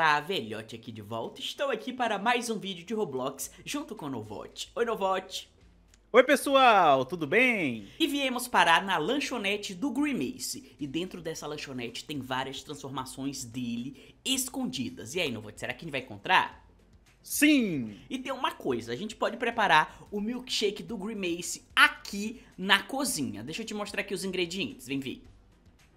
Olá, velhote aqui de volta. Estou aqui para mais um vídeo de Roblox junto com o Novote. Oi, Novote. Oi, pessoal, tudo bem? E viemos parar na lanchonete do Grimace. E dentro dessa lanchonete tem várias transformações dele escondidas. E aí, Novote, será que a gente vai encontrar? Sim! E tem uma coisa, a gente pode preparar o milkshake do Grimace aqui na cozinha. Deixa eu te mostrar aqui os ingredientes, vem ver.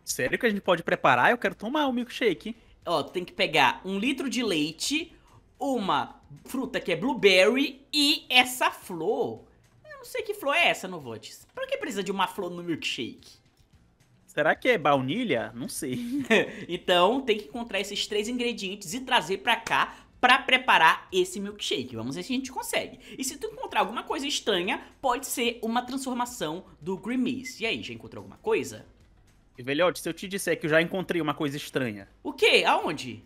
Sério que a gente pode preparar? Eu quero tomar o milkshake. Ó, tem que pegar um litro de leite, uma fruta que é blueberry e essa flor. Eu não sei que flor é essa, Novotes. Pra que precisa de uma flor no milkshake? Será que é baunilha? Não sei. então, tem que encontrar esses três ingredientes e trazer pra cá para preparar esse milkshake. Vamos ver se a gente consegue. E se tu encontrar alguma coisa estranha, pode ser uma transformação do Grimace. E aí, já encontrou alguma coisa? Velhote, se eu te disser que eu já encontrei uma coisa estranha. O quê? Aonde?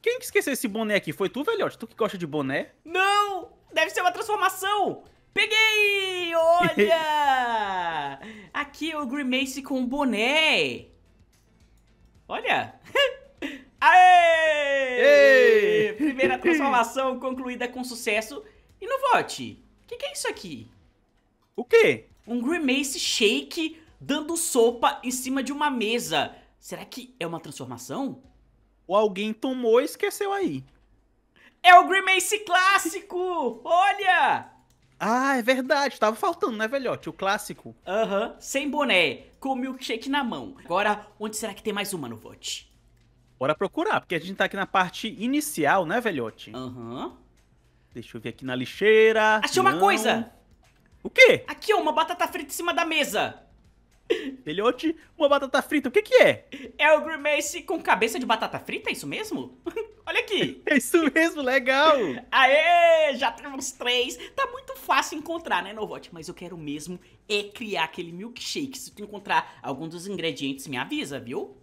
Quem que esqueceu esse boné aqui? Foi tu, velhote? Tu que gosta de boné? Não! Deve ser uma transformação! Peguei! Olha! aqui é o Grimace com o boné! Olha! Aê! Ei! Primeira transformação concluída com sucesso. E no vote, o que, que é isso aqui? O quê? Um Grimace Shake dando sopa em cima de uma mesa. Será que é uma transformação? Ou alguém tomou e esqueceu aí. É o Grimace clássico! Olha! Ah, é verdade. Tava faltando, né, velhote? O clássico. Aham. Uhum. Sem boné, com milkshake na mão. Agora, onde será que tem mais uma no vote? Bora procurar, porque a gente tá aqui na parte inicial, né, velhote? Aham. Uhum. Deixa eu ver aqui na lixeira. Achei Não. uma coisa! O quê? Aqui, ó, uma batata frita em cima da mesa. Belhote, uma batata frita, o que que é? É o Grimace com cabeça de batata frita, é isso mesmo? Olha aqui. É isso mesmo, legal. Aê, já temos três. Tá muito fácil encontrar, né, Novote? Mas eu quero mesmo é criar aquele milkshake. Se tu encontrar algum dos ingredientes, me avisa, viu?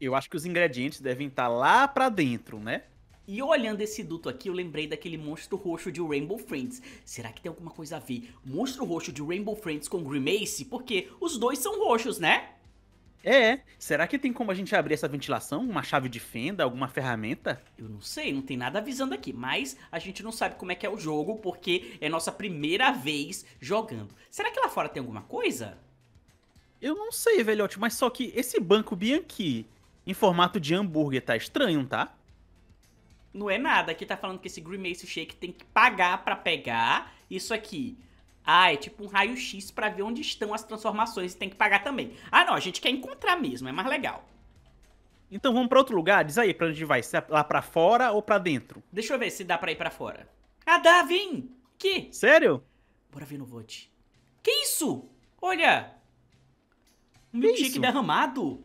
Eu acho que os ingredientes devem estar tá lá pra dentro, né? E olhando esse duto aqui, eu lembrei daquele monstro roxo de Rainbow Friends. Será que tem alguma coisa a ver monstro roxo de Rainbow Friends com Grimace? Porque os dois são roxos, né? É, será que tem como a gente abrir essa ventilação? Uma chave de fenda, alguma ferramenta? Eu não sei, não tem nada avisando aqui, mas a gente não sabe como é que é o jogo porque é nossa primeira vez jogando. Será que lá fora tem alguma coisa? Eu não sei, velhote, mas só que esse banco Bianchi em formato de hambúrguer tá estranho, tá? não é nada. Aqui tá falando que esse Grimace Shake tem que pagar pra pegar. Isso aqui. Ah, é tipo um raio-x pra ver onde estão as transformações e tem que pagar também. Ah, não, a gente quer encontrar mesmo, é mais legal. Então vamos pra outro lugar? Diz aí pra onde vai, se é lá pra fora ou pra dentro? Deixa eu ver se dá pra ir pra fora. Ah, dá, vem! Que? Sério? Bora ver no vote. Que isso? Olha! Um milkshake derramado?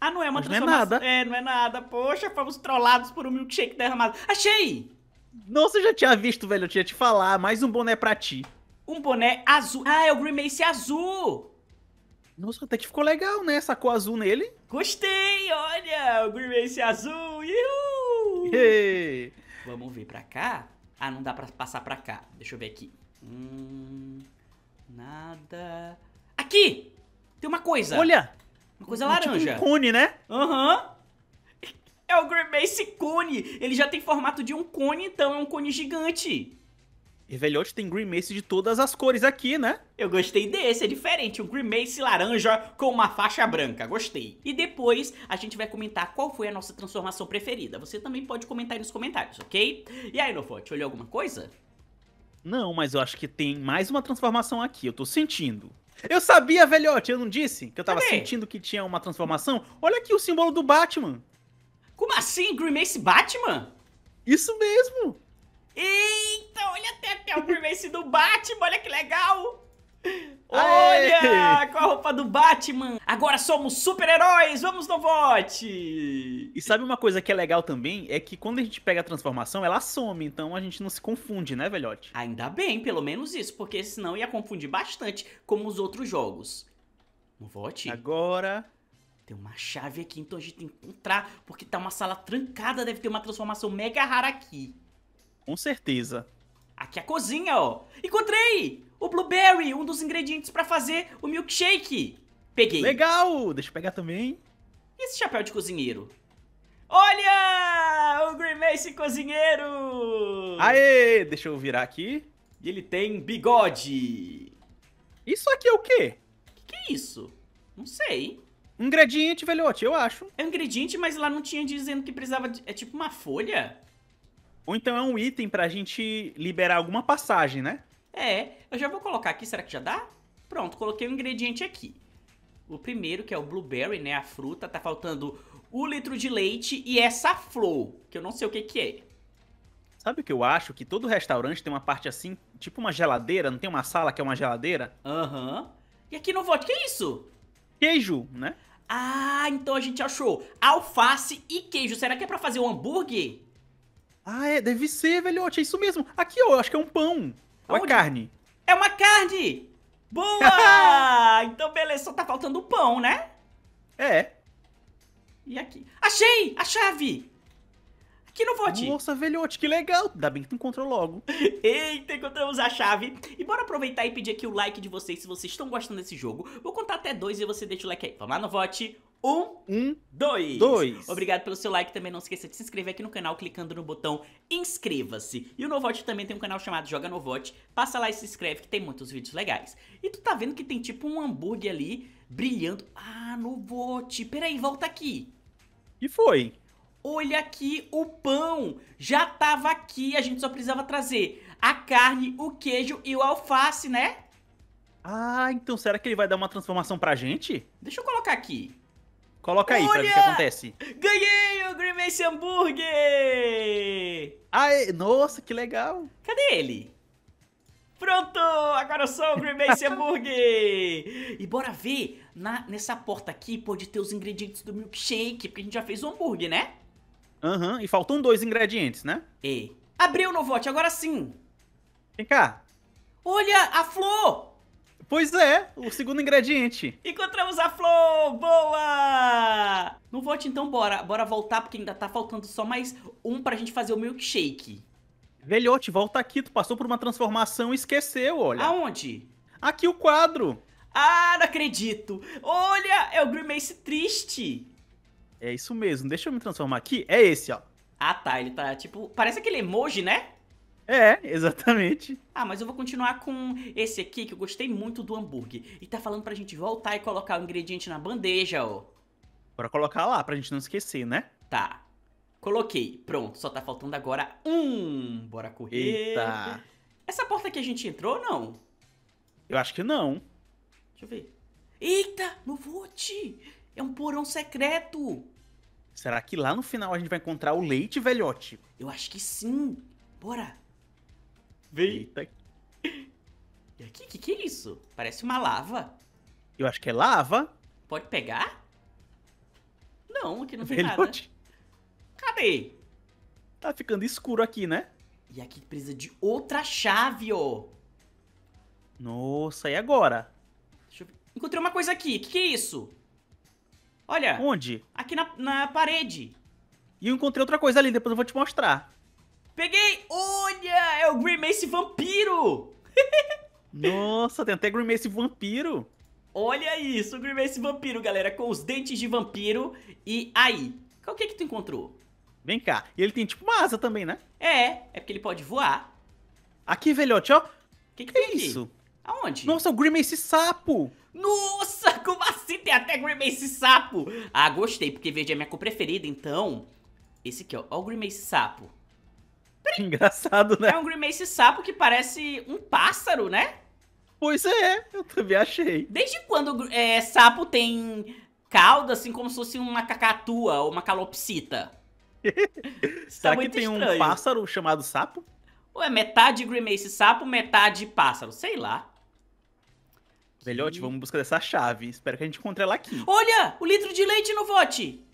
Ah, não é uma transformação. Não é nada. É, não é nada. Poxa, fomos trollados por um milkshake derramado. Achei! Nossa, eu já tinha visto, velho. Eu tinha te falar. Mais um boné pra ti. Um boné azul. Ah, é o Green azul! Nossa, até que ficou legal, né? Sacou azul nele. Gostei, olha! O Green azul. Uhul! Vamos ver pra cá? Ah, não dá pra passar pra cá. Deixa eu ver aqui. Hum, nada... Aqui! Tem uma coisa. Olha! Uma coisa laranja. um cone, né? Aham. Uhum. É o Green Base Cone. Ele já tem formato de um cone, então é um cone gigante. E velhote tem Green Mace de todas as cores aqui, né? Eu gostei desse, é diferente, um Green Mace laranja com uma faixa branca, gostei. E depois a gente vai comentar qual foi a nossa transformação preferida. Você também pode comentar aí nos comentários, ok? E aí, Nofote, olhou alguma coisa? Não, mas eu acho que tem mais uma transformação aqui, eu tô sentindo. Eu sabia, velhote, eu não disse que eu tava Cadê? sentindo que tinha uma transformação? Olha aqui o símbolo do Batman. Como assim, Green Mace Batman? Isso mesmo. Eita, olha até, até o Green Mace do Batman, olha que legal. Olha! Com a roupa do Batman! Agora somos super-heróis! Vamos no vote! E sabe uma coisa que é legal também? É que quando a gente pega a transformação, ela some, então a gente não se confunde, né, velhote? Ainda bem, pelo menos isso, porque senão ia confundir bastante, como os outros jogos. No vote? Agora. Tem uma chave aqui, então a gente tem que encontrar, porque tá uma sala trancada, deve ter uma transformação mega rara aqui. Com certeza. Aqui é a cozinha, ó. Encontrei o blueberry, um dos ingredientes pra fazer o milkshake. Peguei. Legal, deixa eu pegar também. E esse chapéu de cozinheiro? Olha, o Green Mace cozinheiro. Aê, deixa eu virar aqui. E ele tem bigode. Isso aqui é o quê? Que que é isso? Não sei. Ingrediente, velhote, eu acho. É um ingrediente, mas lá não tinha dizendo que precisava de... É tipo uma folha? Ou então é um item pra gente liberar alguma passagem, né? É, eu já vou colocar aqui, será que já dá? Pronto, coloquei o um ingrediente aqui. O primeiro, que é o blueberry, né, a fruta, tá faltando o litro de leite e essa flor, que eu não sei o que que é. Sabe o que eu acho? Que todo restaurante tem uma parte assim, tipo uma geladeira, não tem uma sala que é uma geladeira? Aham. Uhum. E aqui no voto, que é isso? Queijo, né? Ah, então a gente achou alface e queijo. Será que é pra fazer o um hambúrguer? Ah, é, deve ser, velhote, é isso mesmo. Aqui, ó, acho que é um pão. É uma carne. É uma carne! Boa! então, beleza, só tá faltando o pão, né? É. E aqui? Achei! A chave! Aqui no vote. Nossa, velhote, que legal. Ainda bem que tu encontrou logo. Eita, encontramos a chave. E bora aproveitar e pedir aqui o like de vocês se vocês estão gostando desse jogo. Vou contar até dois e você deixa o like aí. Vamos lá no vote. Um, um dois. dois. Obrigado pelo seu like. Também não esqueça de se inscrever aqui no canal clicando no botão inscreva-se. E o Novote também tem um canal chamado Joga Novote. Passa lá e se inscreve que tem muitos vídeos legais. E tu tá vendo que tem tipo um hambúrguer ali brilhando. Ah, Novote. Peraí, volta aqui. E foi. Olha aqui o pão. Já tava aqui. A gente só precisava trazer a carne, o queijo e o alface, né? Ah, então será que ele vai dar uma transformação pra gente? Deixa eu colocar aqui. Coloca aí Olha! pra ver o que acontece. Ganhei o Grimace Hambúrguer! Ai, nossa, que legal. Cadê ele? Pronto, agora eu sou o Grimace Hambúrguer! E bora ver, na, nessa porta aqui pode ter os ingredientes do milkshake, porque a gente já fez o hambúrguer, né? Aham, uhum, e faltam dois ingredientes, né? E abriu o novote agora sim! Vem cá. Olha, a flor! Pois é, o segundo ingrediente. Encontramos a flor! Boa! vote, então bora. Bora voltar, porque ainda tá faltando só mais um pra gente fazer o milkshake. Velhote, volta aqui. Tu passou por uma transformação e esqueceu, olha. Aonde? Aqui o quadro. Ah, não acredito. Olha, é o Grimace triste. É isso mesmo. Deixa eu me transformar aqui. É esse, ó. Ah, tá. Ele tá tipo... Parece aquele emoji, né? É, exatamente. Ah, mas eu vou continuar com esse aqui que eu gostei muito do hambúrguer. E tá falando pra gente voltar e colocar o ingrediente na bandeja, ó. Bora colocar lá pra gente não esquecer, né? Tá. Coloquei. Pronto, só tá faltando agora um. Bora correr. Eita. Essa porta que a gente entrou, não? Eu acho que não. Deixa eu ver. Eita, no vote! É um porão secreto! Será que lá no final a gente vai encontrar o leite, velhote? Eu acho que sim. Bora. Vem. Eita. E aqui, que que é isso? Parece uma lava. Eu acho que é lava. Pode pegar? Não, aqui não é tem nada. Cadê? Tá ficando escuro aqui, né? E aqui precisa de outra chave, ó. Nossa, e agora? Eu... Encontrei uma coisa aqui. O que, que, é isso? Olha. Onde? Aqui na, na parede. E eu encontrei outra coisa ali, depois eu vou te mostrar. Peguei! Olha! É o Green Mace Vampiro! Nossa, tem até Green Mace Vampiro! Olha isso, o Grimace vampiro, galera, com os dentes de vampiro. E aí, qual que é que tu encontrou? Vem cá. E ele tem tipo uma asa também, né? É, é porque ele pode voar. Aqui, velhote, ó. Que que, que é isso? Aonde? Nossa, o Grimace sapo! Nossa, como assim? Tem até Grimace sapo! Ah, gostei, porque verde é minha cor preferida, então... Esse aqui, ó. Ó o Grimace sapo. Engraçado, né? É um Grimace sapo que parece um pássaro, né? Pois é, eu também achei. Desde quando é, sapo tem cauda, assim como se fosse uma cacatua ou uma calopsita? Será tá que tem estranho. um pássaro chamado sapo? Ou é metade Grimace sapo, metade pássaro? Sei lá. Velhote, vamos buscar essa chave. Espero que a gente encontre ela aqui. Olha! O litro de leite no vote!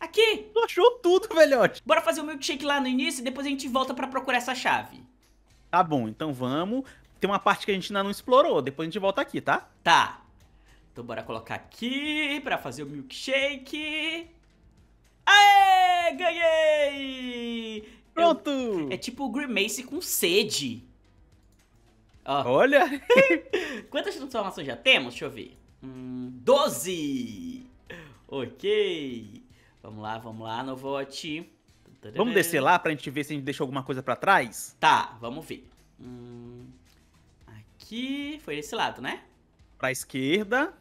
Aqui! Tu achou tudo, velhote! Bora fazer o um milkshake lá no início e depois a gente volta pra procurar essa chave. Tá bom, então vamos tem uma parte que a gente ainda não explorou. Depois a gente volta aqui, tá? Tá. Então bora colocar aqui pra fazer o milkshake. Aê! Ganhei! Pronto! Eu, é tipo o Grimace com sede. Ó. Olha! Quantas transformações já temos? Deixa eu ver. Hum, Ok. Vamos lá, vamos lá, Novote. Vamos descer lá pra gente ver se a gente deixou alguma coisa pra trás? Tá, vamos ver. Hum, Aqui. Foi esse lado, né? Pra esquerda.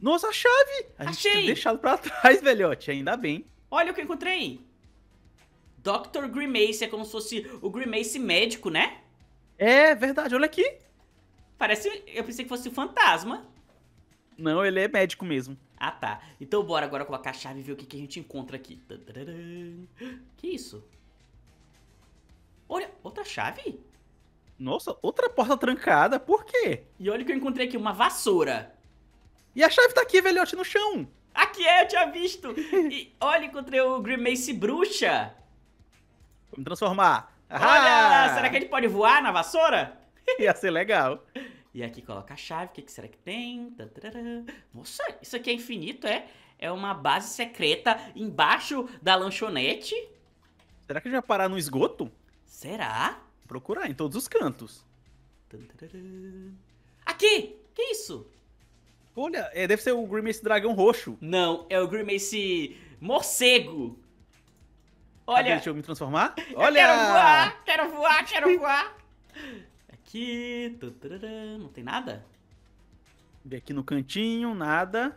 Nossa, a chave! A Achei! gente tinha deixado pra trás, velhote. Ainda bem. Olha o que eu encontrei. Dr. Grimace. É como se fosse o Grimace médico, né? É, verdade. Olha aqui. Parece... Eu pensei que fosse o fantasma. Não, ele é médico mesmo. Ah, tá. Então bora agora colocar a chave e ver o que, que a gente encontra aqui. Que isso? Olha, outra chave? Nossa, outra porta trancada, por quê? E olha o que eu encontrei aqui, uma vassoura. E a chave tá aqui, velhote, no chão. Aqui é, eu tinha visto. e olha, encontrei o Grimace Bruxa. Vou me transformar. Ah! Olha, será que ele pode voar na vassoura? Ia ser legal. E aqui coloca a chave, o que, que, será que tem? Nossa, isso aqui é infinito, é? É uma base secreta embaixo da lanchonete. Será que a gente vai parar no esgoto? Será? Procurar em todos os cantos. Aqui! Que isso? Olha, é, deve ser o Grimace dragão roxo. Não, é o Grimace morcego. Olha. Cadê? Deixa eu me transformar. Olha! Eu quero voar, quero voar, quero voar. Aqui. Não tem nada? Vem aqui no cantinho, nada.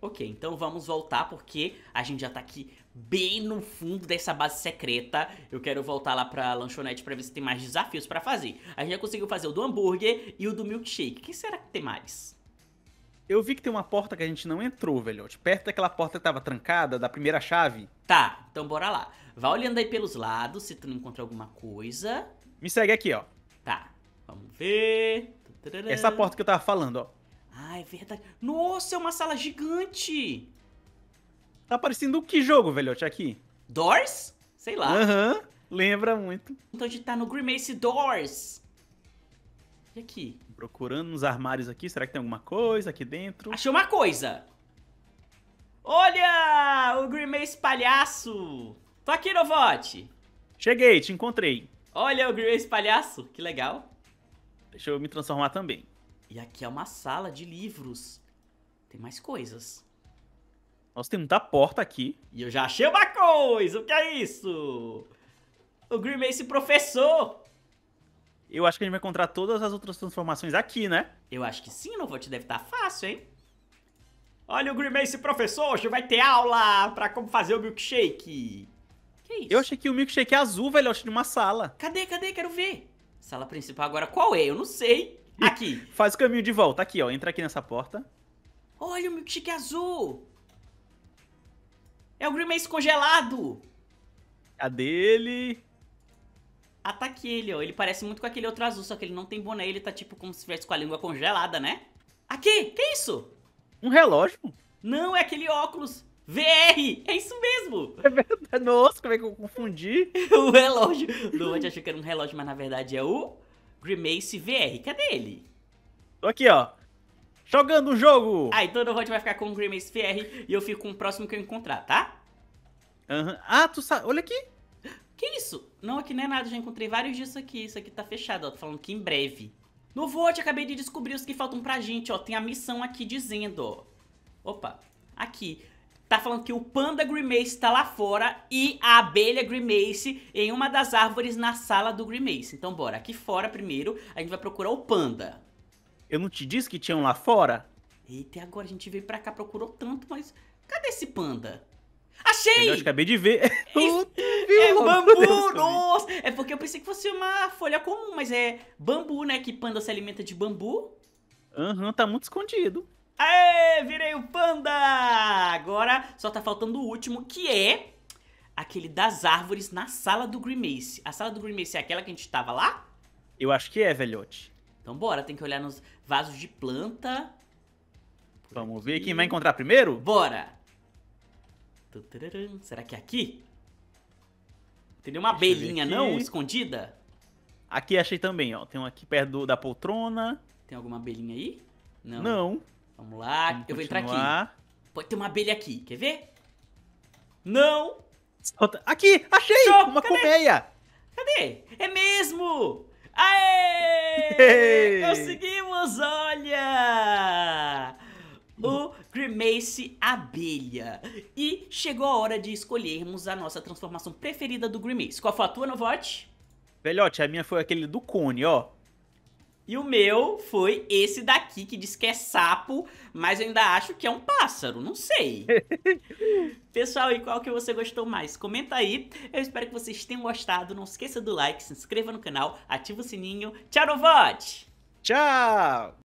Ok, então vamos voltar porque a gente já tá aqui bem no fundo dessa base secreta. Eu quero voltar lá pra lanchonete pra ver se tem mais desafios pra fazer. A gente já conseguiu fazer o do hambúrguer e o do milkshake. O que será que tem mais? Eu vi que tem uma porta que a gente não entrou, velho Perto daquela porta que tava trancada, da primeira chave. Tá, então bora lá. Vá olhando aí pelos lados, se tu não encontra alguma coisa. Me segue aqui, ó. Tá, vamos ver. Essa é porta que eu tava falando, ó. Ah, é verdade. Nossa, é uma sala gigante! Tá parecendo que jogo, velhote, aqui? Doors? Sei lá. Aham, uhum, lembra muito. Então a gente tá no Grimace Doors. E aqui? Procurando nos armários aqui, será que tem alguma coisa aqui dentro? Achei uma coisa! Olha! O Grimace palhaço! Tô aqui, Novote! Cheguei, te encontrei. Olha o Grimace palhaço, que legal. Deixa eu me transformar também. E aqui é uma sala de livros. Tem mais coisas. Nossa, tem muita porta aqui. E eu já achei uma coisa! O que é isso? O Green Mace professor! Eu acho que a gente vai encontrar todas as outras transformações aqui, né? Eu acho que sim, não vou te deve estar fácil, hein? Olha o Green Mace professor, hoje vai ter aula pra como fazer o milkshake. Que isso? Eu achei que o milkshake é azul, velho, eu achei de uma sala. Cadê, cadê? Quero ver. Sala principal agora qual é? Eu não sei. Aqui. Faz o caminho de volta. Aqui, ó. Entra aqui nessa porta. Olha o milkshake azul. É o Grimace congelado! A dele. Ataque ah, tá ele, ó. Ele parece muito com aquele outro azul, só que ele não tem boné. Ele tá tipo como se tivesse com a língua congelada, né? Aqui! Que isso? Um relógio? Não, é aquele óculos. VR! É isso mesmo! É verdade. Nossa, como é que eu confundi? o relógio. Luan achou que era um relógio, mas na verdade é o Grimace VR. Cadê ele? Tô aqui, ó. Jogando o jogo! Ah, então o Rod vai ficar com o Grimace VR e eu fico com o próximo que eu encontrar, tá? Uhum. Ah, tu sabe. Olha aqui. Que isso? Não, aqui não é nada, já encontrei vários disso aqui. Isso aqui tá fechado, ó. Tô falando que em breve. No Vote, acabei de descobrir os que faltam pra gente, ó. Tem a missão aqui dizendo, ó. Opa, aqui. Tá falando que o panda Grimace tá lá fora e a abelha Grimace em uma das árvores na sala do Grimace. Então bora, aqui fora primeiro, a gente vai procurar o panda. Eu não te disse que tinham lá fora? Eita, agora a gente veio pra cá, procurou tanto, mas... Cadê esse panda? Achei! Eu acabei de ver. é bambu! Nossa! É porque eu pensei que fosse uma folha comum, mas é bambu, né? Que panda se alimenta de bambu. Aham, uhum, tá muito escondido. Aê, virei o panda! Agora só tá faltando o último, que é aquele das árvores na sala do Grimace. A sala do Grimace é aquela que a gente tava lá? Eu acho que é, velhote. Então bora, tem que olhar nos vasos de planta. Vamos ver quem vai encontrar primeiro? Bora! Será que é aqui? Tem uma abelhinha, não? Escondida? Aqui achei também, ó. Tem um aqui perto do, da poltrona. Tem alguma abelhinha aí? Não. Não. Vamos lá, Vamos eu continuar. vou entrar aqui. Pode ter uma abelha aqui, quer ver? Não! Aqui, achei! Show. Uma Cadê? colmeia! Cadê? É mesmo! Aê! Ei. Conseguimos, olha! Mace Abelha. E chegou a hora de escolhermos a nossa transformação preferida do Grimace. Qual foi a tua, Novote? Velhote, a minha foi aquele do cone, ó. E o meu foi esse daqui, que diz que é sapo, mas eu ainda acho que é um pássaro, não sei. Pessoal, e qual que você gostou mais? Comenta aí. Eu espero que vocês tenham gostado. Não esqueça do like, se inscreva no canal, ativa o sininho. Tchau, Novote! Tchau!